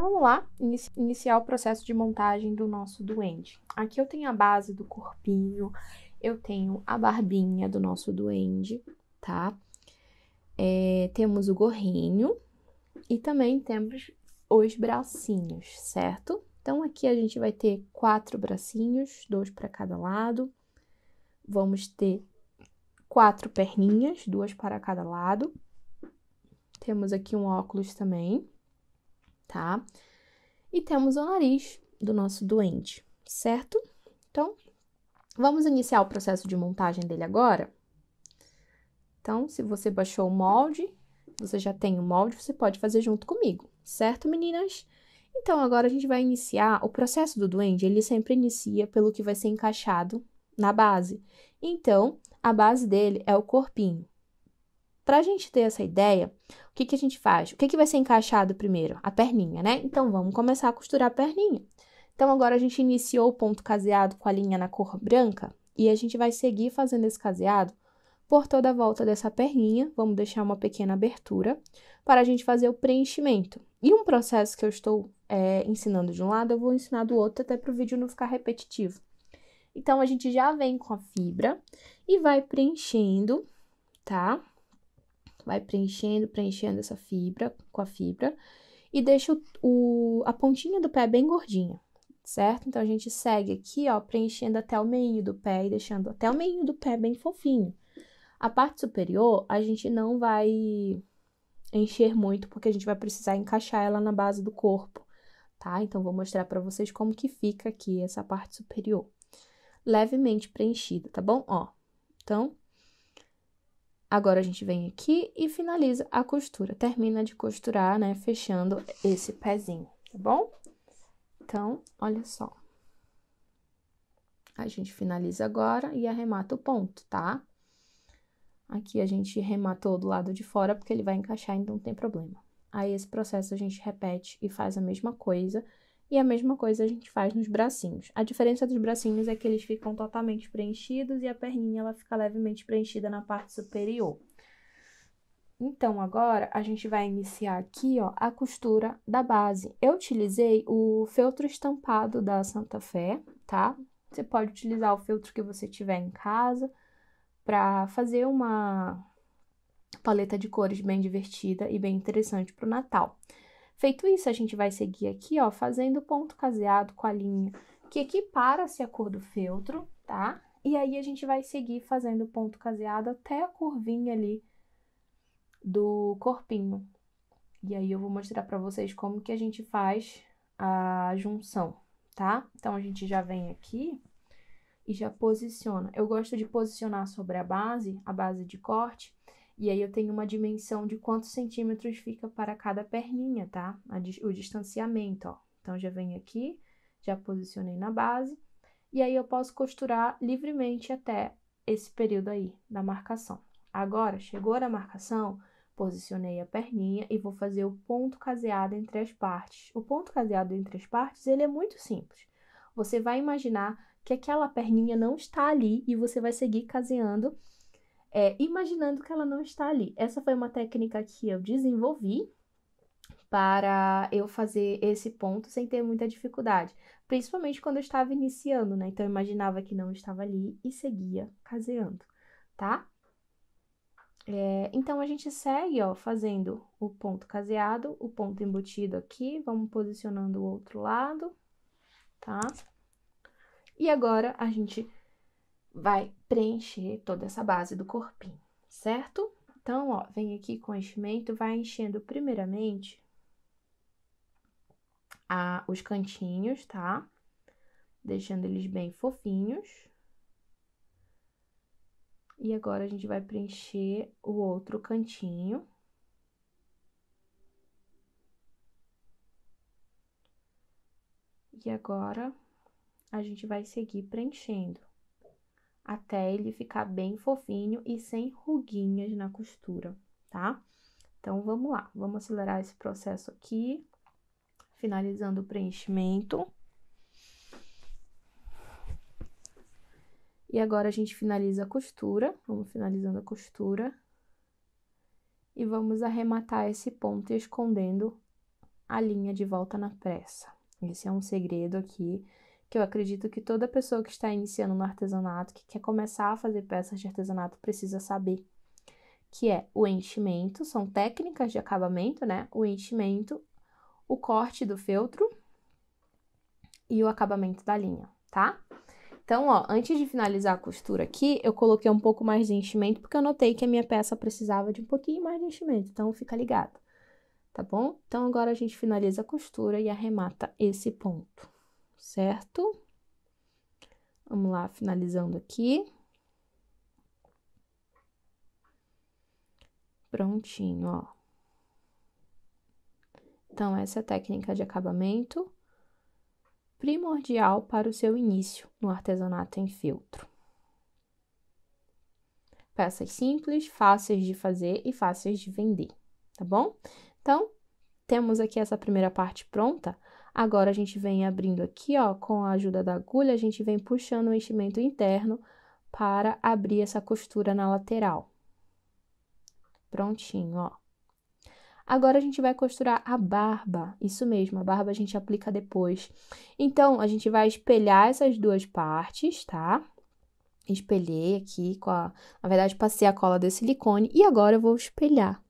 Vamos lá iniciar o processo de montagem do nosso duende. Aqui eu tenho a base do corpinho, eu tenho a barbinha do nosso duende, tá? É, temos o gorrinho e também temos os bracinhos, certo? Então, aqui a gente vai ter quatro bracinhos, dois para cada lado. Vamos ter quatro perninhas, duas para cada lado. Temos aqui um óculos também tá? E temos o nariz do nosso doente, certo? Então, vamos iniciar o processo de montagem dele agora? Então, se você baixou o molde, você já tem o molde, você pode fazer junto comigo, certo, meninas? Então, agora a gente vai iniciar o processo do duende, ele sempre inicia pelo que vai ser encaixado na base. Então, a base dele é o corpinho, para a gente ter essa ideia, o que, que a gente faz? O que, que vai ser encaixado primeiro? A perninha, né? Então, vamos começar a costurar a perninha. Então, agora a gente iniciou o ponto caseado com a linha na cor branca e a gente vai seguir fazendo esse caseado por toda a volta dessa perninha, vamos deixar uma pequena abertura para a gente fazer o preenchimento. E um processo que eu estou é, ensinando de um lado, eu vou ensinar do outro até para o vídeo não ficar repetitivo. Então, a gente já vem com a fibra e vai preenchendo, tá? vai preenchendo, preenchendo essa fibra com a fibra e deixa o, o, a pontinha do pé bem gordinha, certo? Então a gente segue aqui, ó, preenchendo até o meio do pé e deixando até o meio do pé bem fofinho. A parte superior a gente não vai encher muito porque a gente vai precisar encaixar ela na base do corpo, tá? Então vou mostrar para vocês como que fica aqui essa parte superior. Levemente preenchida, tá bom? Ó. Então, Agora a gente vem aqui e finaliza a costura. Termina de costurar, né? Fechando esse pezinho, tá bom? Então, olha só. A gente finaliza agora e arremata o ponto, tá? Aqui a gente rematou do lado de fora, porque ele vai encaixar, então não tem problema. Aí, esse processo a gente repete e faz a mesma coisa. E a mesma coisa a gente faz nos bracinhos. A diferença dos bracinhos é que eles ficam totalmente preenchidos e a perninha ela fica levemente preenchida na parte superior. Então, agora a gente vai iniciar aqui, ó, a costura da base. Eu utilizei o feltro estampado da Santa Fé, tá? Você pode utilizar o feltro que você tiver em casa para fazer uma paleta de cores bem divertida e bem interessante para o Natal. Feito isso, a gente vai seguir aqui, ó, fazendo ponto caseado com a linha que equipara-se à cor do feltro, tá? E aí a gente vai seguir fazendo ponto caseado até a curvinha ali do corpinho. E aí eu vou mostrar para vocês como que a gente faz a junção, tá? Então a gente já vem aqui e já posiciona. Eu gosto de posicionar sobre a base, a base de corte, e aí eu tenho uma dimensão de quantos centímetros fica para cada perninha, tá? O distanciamento, ó. Então, já venho aqui, já posicionei na base. E aí, eu posso costurar livremente até esse período aí da marcação. Agora, chegou na marcação, posicionei a perninha e vou fazer o ponto caseado entre as partes. O ponto caseado entre as partes, ele é muito simples. Você vai imaginar que aquela perninha não está ali e você vai seguir caseando é, imaginando que ela não está ali. Essa foi uma técnica que eu desenvolvi para eu fazer esse ponto sem ter muita dificuldade, principalmente quando eu estava iniciando, né? Então eu imaginava que não estava ali e seguia caseando, tá? É, então a gente segue, ó, fazendo o ponto caseado, o ponto embutido aqui, vamos posicionando o outro lado, tá? E agora a gente vai preencher toda essa base do corpinho, certo? Então, ó, vem aqui com enchimento, vai enchendo primeiramente a, os cantinhos, tá? Deixando eles bem fofinhos. E agora a gente vai preencher o outro cantinho. E agora a gente vai seguir preenchendo até ele ficar bem fofinho e sem ruguinhas na costura, tá? Então, vamos lá, vamos acelerar esse processo aqui, finalizando o preenchimento. E agora, a gente finaliza a costura, vamos finalizando a costura. E vamos arrematar esse ponto escondendo a linha de volta na pressa. Esse é um segredo aqui que eu acredito que toda pessoa que está iniciando no artesanato, que quer começar a fazer peças de artesanato, precisa saber, que é o enchimento, são técnicas de acabamento, né? O enchimento, o corte do feltro e o acabamento da linha, tá? Então, ó, antes de finalizar a costura aqui, eu coloquei um pouco mais de enchimento, porque eu notei que a minha peça precisava de um pouquinho mais de enchimento, então fica ligado, tá bom? Então, agora a gente finaliza a costura e arremata esse ponto certo? Vamos lá, finalizando aqui. Prontinho, ó. Então, essa é a técnica de acabamento primordial para o seu início no artesanato em feltro. Peças simples, fáceis de fazer e fáceis de vender, tá bom? Então, temos aqui essa primeira parte pronta. Agora, a gente vem abrindo aqui, ó, com a ajuda da agulha, a gente vem puxando o enchimento interno para abrir essa costura na lateral. Prontinho, ó. Agora, a gente vai costurar a barba, isso mesmo, a barba a gente aplica depois. Então, a gente vai espelhar essas duas partes, tá? Espelhei aqui com a... Na verdade, passei a cola de silicone e agora eu vou espelhar.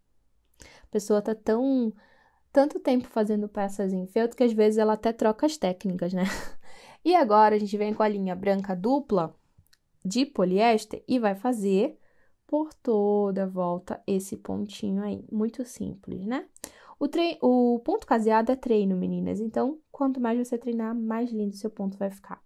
A pessoa tá tão tanto tempo fazendo peças em feltro que às vezes ela até troca as técnicas, né? E agora a gente vem com a linha branca dupla de poliéster e vai fazer por toda a volta esse pontinho aí. Muito simples, né? O, treino, o ponto caseado é treino, meninas. Então, quanto mais você treinar, mais lindo seu ponto vai ficar.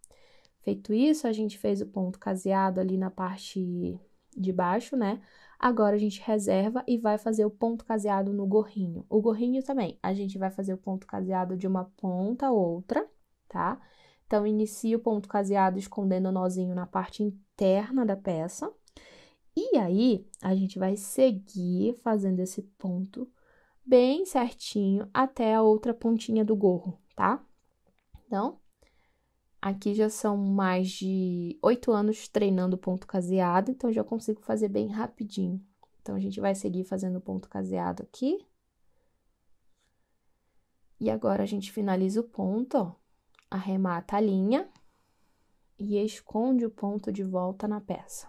Feito isso, a gente fez o ponto caseado ali na parte de baixo, né? Agora a gente reserva e vai fazer o ponto caseado no gorrinho. O gorrinho também, a gente vai fazer o ponto caseado de uma ponta a outra, tá? Então, inicia o ponto caseado escondendo o nozinho na parte interna da peça. E aí, a gente vai seguir fazendo esse ponto bem certinho até a outra pontinha do gorro, tá? Então, Aqui já são mais de oito anos treinando ponto caseado, então já consigo fazer bem rapidinho. Então, a gente vai seguir fazendo ponto caseado aqui. E agora, a gente finaliza o ponto, ó, arremata a linha e esconde o ponto de volta na peça.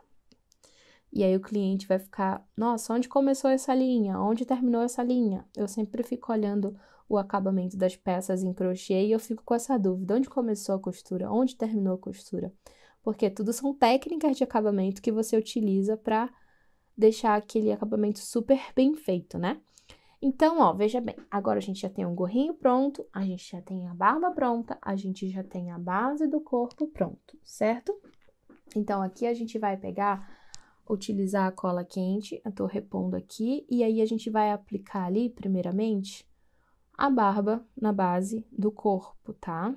E aí, o cliente vai ficar, nossa, onde começou essa linha? Onde terminou essa linha? Eu sempre fico olhando o acabamento das peças em crochê e eu fico com essa dúvida: onde começou a costura? Onde terminou a costura? Porque tudo são técnicas de acabamento que você utiliza para deixar aquele acabamento super bem feito, né? Então, ó, veja bem, agora a gente já tem o um gorrinho pronto, a gente já tem a barba pronta, a gente já tem a base do corpo pronto, certo? Então, aqui a gente vai pegar, utilizar a cola quente, eu tô repondo aqui, e aí a gente vai aplicar ali, primeiramente, a barba na base do corpo, tá?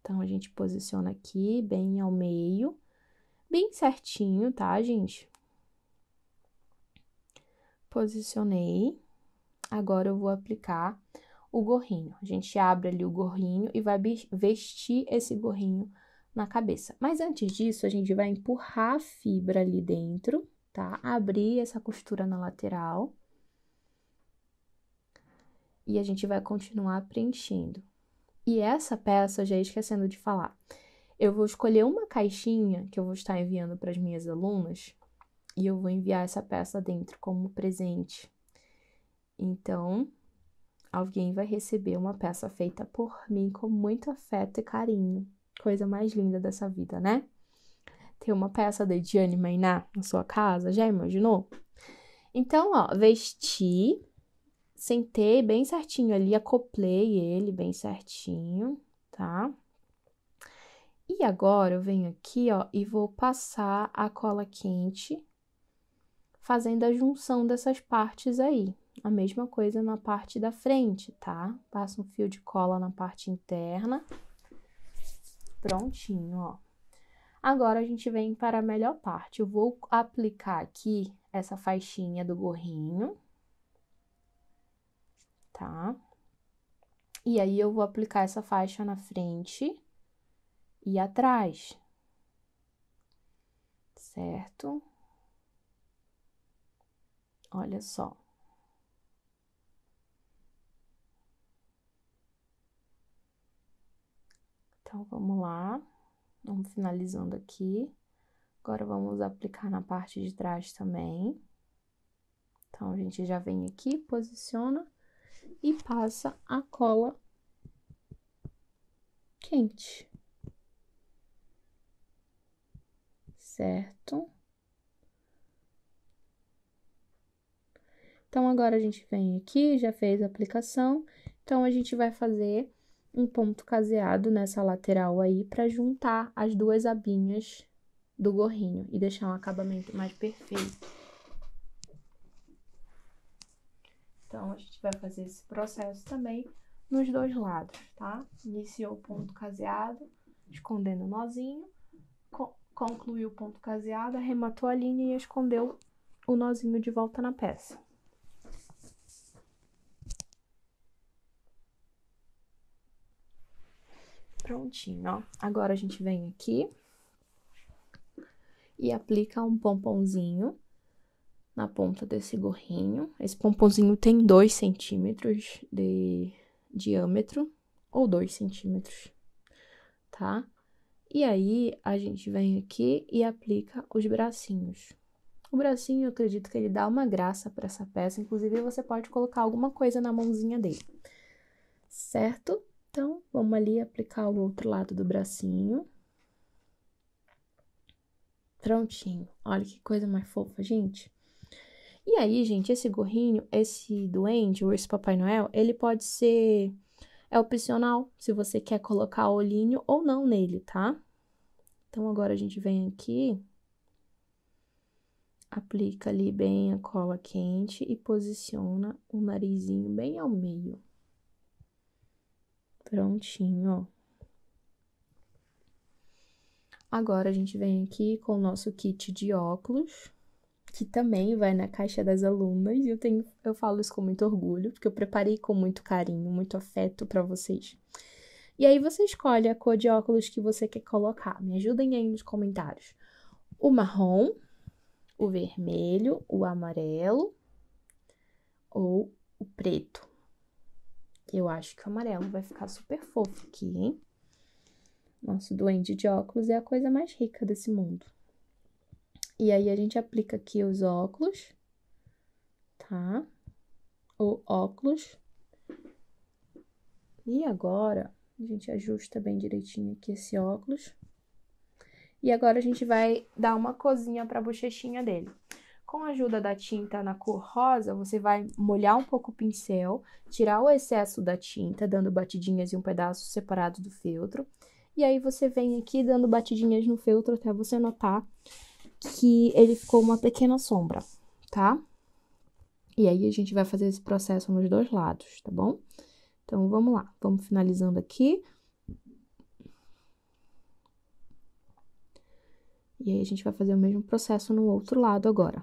Então, a gente posiciona aqui bem ao meio, bem certinho, tá, gente? Posicionei. Agora, eu vou aplicar o gorrinho. A gente abre ali o gorrinho e vai vestir esse gorrinho na cabeça. Mas antes disso, a gente vai empurrar a fibra ali dentro, tá? Abrir essa costura na lateral e a gente vai continuar preenchendo. E essa peça já esquecendo de falar. Eu vou escolher uma caixinha que eu vou estar enviando para as minhas alunas e eu vou enviar essa peça dentro como presente. Então, alguém vai receber uma peça feita por mim com muito afeto e carinho. Coisa mais linda dessa vida, né? Ter uma peça de Ediane Mainá na sua casa, já imaginou? Então, ó, vestir sentei bem certinho ali, acoplei ele bem certinho, tá? E agora eu venho aqui, ó, e vou passar a cola quente fazendo a junção dessas partes aí. A mesma coisa na parte da frente, tá? Passa um fio de cola na parte interna. Prontinho, ó. Agora a gente vem para a melhor parte. Eu vou aplicar aqui essa faixinha do gorrinho, tá? E aí eu vou aplicar essa faixa na frente e atrás, certo? Olha só. Então, vamos lá. Vamos finalizando aqui. Agora, vamos aplicar na parte de trás também. Então, a gente já vem aqui, posiciona e passa a cola quente. Certo? Então, agora a gente vem aqui, já fez a aplicação. Então, a gente vai fazer um ponto caseado nessa lateral aí para juntar as duas abinhas do gorrinho e deixar um acabamento mais perfeito. Então, a gente vai fazer esse processo também nos dois lados, tá? Iniciou o ponto caseado, escondendo o nozinho, co concluiu o ponto caseado, arrematou a linha e escondeu o nozinho de volta na peça. Prontinho, ó. Agora a gente vem aqui e aplica um pomponzinho na ponta desse gorrinho. Esse pomponzinho tem 2 centímetros de diâmetro, ou 2 centímetros, tá? E aí, a gente vem aqui e aplica os bracinhos. O bracinho, eu acredito que ele dá uma graça para essa peça, inclusive você pode colocar alguma coisa na mãozinha dele, certo? Então, vamos ali aplicar o outro lado do bracinho. Prontinho. Olha que coisa mais fofa, gente. E aí, gente, esse gorrinho, esse doente, ou esse Papai Noel, ele pode ser. É opcional se você quer colocar olhinho ou não nele, tá? Então, agora a gente vem aqui, aplica ali bem a cola quente e posiciona o narizinho bem ao meio. Prontinho, ó. Agora a gente vem aqui com o nosso kit de óculos que também vai na caixa das alunas. Eu tenho, eu falo isso com muito orgulho, porque eu preparei com muito carinho, muito afeto para vocês. E aí você escolhe a cor de óculos que você quer colocar. Me ajudem aí nos comentários. O marrom, o vermelho, o amarelo ou o preto. Eu acho que o amarelo vai ficar super fofo aqui, hein? Nosso doente de óculos é a coisa mais rica desse mundo. E aí a gente aplica aqui os óculos, tá? O óculos. E agora a gente ajusta bem direitinho aqui esse óculos. E agora a gente vai dar uma cozinha para a bochechinha dele. Com a ajuda da tinta na cor rosa, você vai molhar um pouco o pincel, tirar o excesso da tinta, dando batidinhas em um pedaço separado do feltro. E aí você vem aqui dando batidinhas no feltro até você notar que ele ficou uma pequena sombra, tá? E aí a gente vai fazer esse processo nos dois lados, tá bom? Então vamos lá, vamos finalizando aqui. E aí a gente vai fazer o mesmo processo no outro lado agora.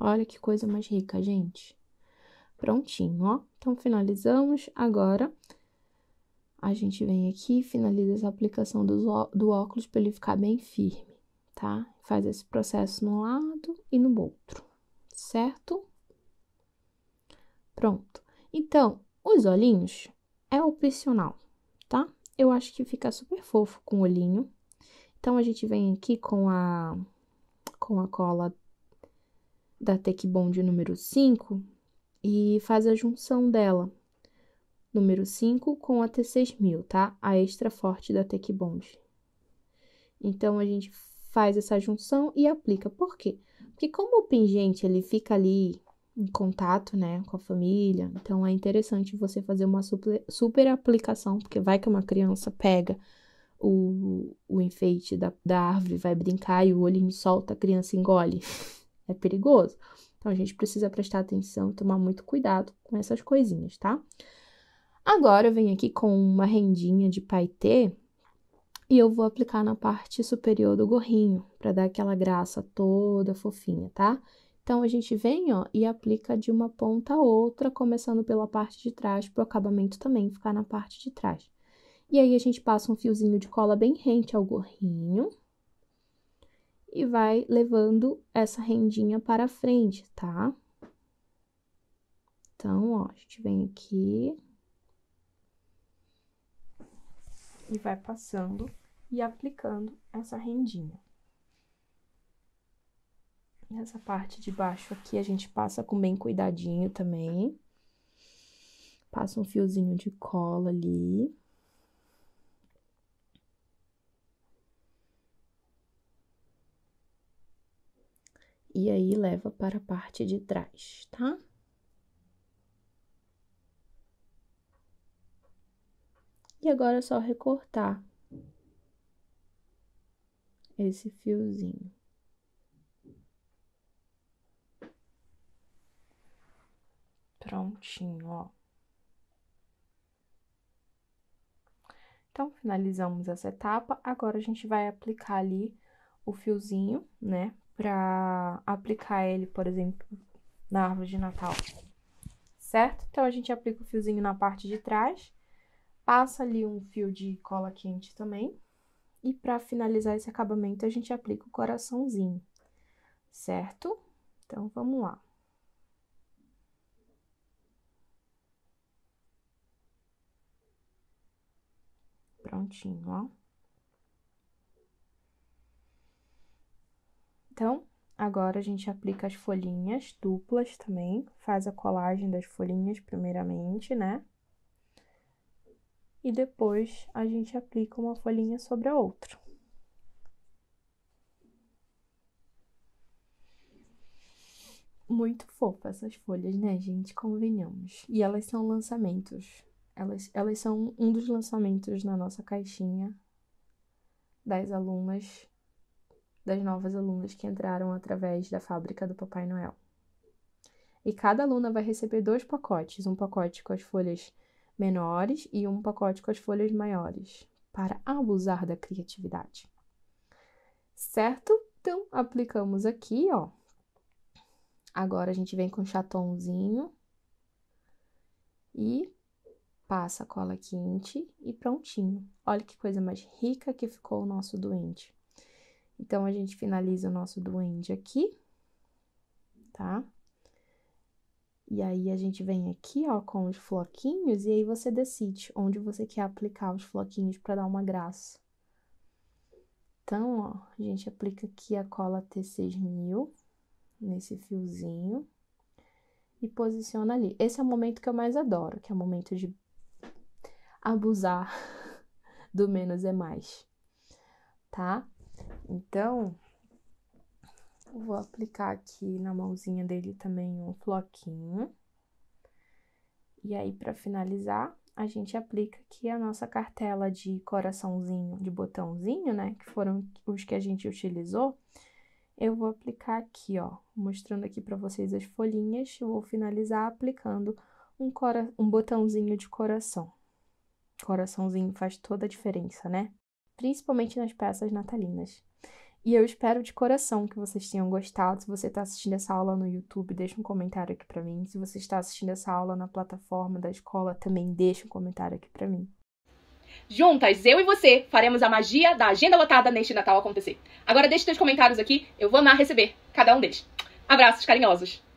Olha que coisa mais rica, gente. Prontinho, ó. Então finalizamos agora a gente vem aqui, finaliza essa aplicação do, do óculos para ele ficar bem firme, tá? Faz esse processo no lado e no outro, certo? Pronto. Então, os olhinhos é opcional, tá? Eu acho que fica super fofo com o olhinho. Então, a gente vem aqui com a, com a cola da Bond número 5 e faz a junção dela número 5 com a T6000, tá? A extra forte da Tech Bond. Então, a gente faz essa junção e aplica. Por quê? Porque como o pingente, ele fica ali em contato, né, com a família, então é interessante você fazer uma super, aplicação, porque vai que uma criança pega o, o enfeite da, da árvore, vai brincar e o olhinho solta, a criança engole. é perigoso. Então, a gente precisa prestar atenção tomar muito cuidado com essas coisinhas, tá? Agora eu venho aqui com uma rendinha de paetê e eu vou aplicar na parte superior do gorrinho, para dar aquela graça toda fofinha, tá? Então, a gente vem, ó, e aplica de uma ponta a outra, começando pela parte de trás, pro acabamento também ficar na parte de trás. E aí, a gente passa um fiozinho de cola bem rente ao gorrinho. E vai levando essa rendinha para frente, tá? Então, ó, a gente vem aqui, e vai passando e aplicando essa rendinha. Nessa parte de baixo aqui, a gente passa com bem cuidadinho também. Passa um fiozinho de cola ali. E aí, leva para a parte de trás, tá? E agora é só recortar esse fiozinho. Prontinho, ó. Então, finalizamos essa etapa. Agora, a gente vai aplicar ali o fiozinho, né? Pra aplicar ele, por exemplo, na árvore de Natal, certo? Então, a gente aplica o fiozinho na parte de trás Passa ali um fio de cola quente também. E para finalizar esse acabamento, a gente aplica o coraçãozinho, certo? Então, vamos lá. Prontinho, ó. Então, agora a gente aplica as folhinhas duplas também, faz a colagem das folhinhas primeiramente, né? e depois a gente aplica uma folhinha sobre a outra. Muito fofa essas folhas, né, gente? Convenhamos. E elas são lançamentos. Elas, elas são um dos lançamentos na nossa caixinha das alunas, das novas alunas que entraram através da fábrica do Papai Noel. E cada aluna vai receber dois pacotes: um pacote com as folhas menores e um pacote com as folhas maiores, para abusar da criatividade. Certo? Então, aplicamos aqui, ó. Agora a gente vem com um chatonzinho e passa a cola quente e prontinho. Olha que coisa mais rica que ficou o nosso doente. Então, a gente finaliza o nosso doente aqui, tá? E aí a gente vem aqui, ó, com os floquinhos e aí você decide onde você quer aplicar os floquinhos para dar uma graça. Então, ó, a gente aplica aqui a cola T6000 nesse fiozinho e posiciona ali. Esse é o momento que eu mais adoro, que é o momento de abusar do menos é mais, tá? Então, Vou aplicar aqui na mãozinha dele também um floquinho. E aí, para finalizar, a gente aplica aqui a nossa cartela de coraçãozinho, de botãozinho, né? Que foram os que a gente utilizou. Eu vou aplicar aqui, ó, mostrando aqui para vocês as folhinhas. Eu vou finalizar aplicando um, cora um botãozinho de coração. Coraçãozinho faz toda a diferença, né? Principalmente nas peças natalinas. E eu espero de coração que vocês tenham gostado. Se você está assistindo essa aula no YouTube, deixa um comentário aqui para mim. Se você está assistindo essa aula na plataforma da escola, também deixa um comentário aqui para mim. Juntas, eu e você, faremos a magia da agenda lotada neste Natal acontecer. Agora deixe seus comentários aqui, eu vou amar receber cada um deles. Abraços carinhosos!